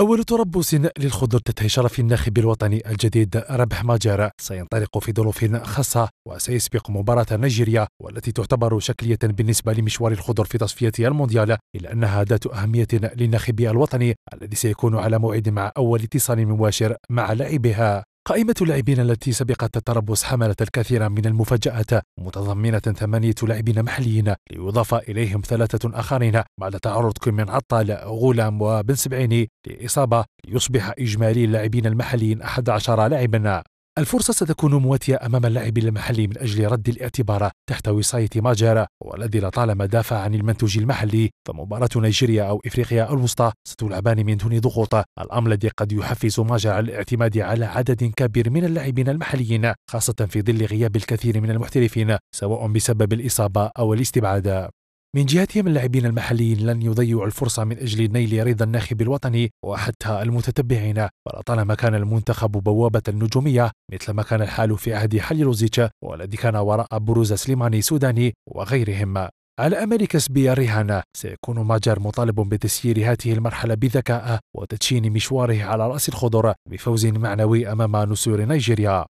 أول تربص للخضر تتهي شرف الناخب الوطني الجديد ربح ماجر سينطلق في ظروف خاصة وسيسبق مباراة نيجيريا والتي تعتبر شكلية بالنسبة لمشوار الخضر في تصفية المونديال إلا أنها ذات أهمية للناخب الوطني الذي سيكون على موعد مع أول اتصال مباشر مع لاعبها قائمة اللاعبين التي سبقت التربص حملت الكثير من المفاجآت متضمنة ثمانية لاعبين محليين ليضاف إليهم ثلاثة آخرين بعد تعرض من عطال غلام وبن سبعيني لإصابة ليصبح إجمالي اللاعبين المحليين أحد عشر لاعبا الفرصة ستكون مواتية أمام اللاعب المحلي من أجل رد الاعتبار تحت وصاية ماجر والذي لطالما دافع عن المنتوج المحلي فمباراة نيجيريا أو إفريقيا الوسطى ستلعبان من دون ضغوط الأمر الذي قد يحفز ماجر على الاعتماد على عدد كبير من اللاعبين المحليين خاصة في ظل غياب الكثير من المحترفين سواء بسبب الإصابة أو الاستبعاد من جهتهم اللاعبين المحليين لن يضيعوا الفرصة من أجل نيل رضا الناخب الوطني وحتى المتتبعين ولطالما كان المنتخب بوابة النجومية مثل ما كان الحال في عهد روزيتش والذي كان وراء بروز سليماني سوداني وغيرهم على أمل كسب الرهان سيكون ماجر مطالب بتسيير هذه المرحلة بذكاء وتدشين مشواره على رأس الخضر بفوز معنوي أمام نسور نيجيريا